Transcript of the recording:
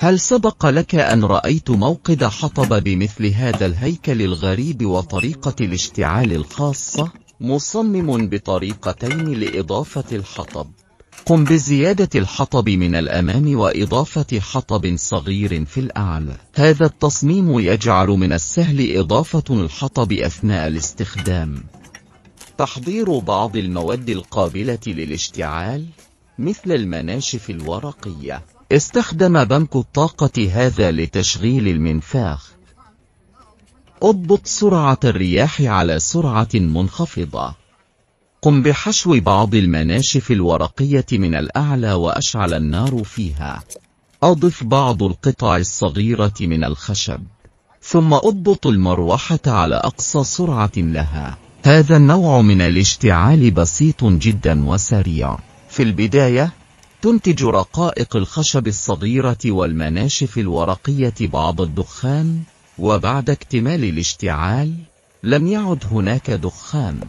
هل سبق لك أن رأيت موقد حطب بمثل هذا الهيكل الغريب وطريقة الاشتعال الخاصة؟ مصمم بطريقتين لإضافة الحطب قم بزيادة الحطب من الأمام وإضافة حطب صغير في الأعلى هذا التصميم يجعل من السهل إضافة الحطب أثناء الاستخدام تحضير بعض المواد القابلة للاشتعال مثل المناشف الورقية استخدم بنك الطاقة هذا لتشغيل المنفاخ. اضبط سرعة الرياح على سرعة منخفضة. قم بحشو بعض المناشف الورقية من الأعلى وأشعل النار فيها. أضف بعض القطع الصغيرة من الخشب. ثم اضبط المروحة على أقصى سرعة لها. هذا النوع من الاشتعال بسيط جدا وسريع. في البداية تنتج رقائق الخشب الصغيرة والمناشف الورقية بعض الدخان وبعد اكتمال الاشتعال لم يعد هناك دخان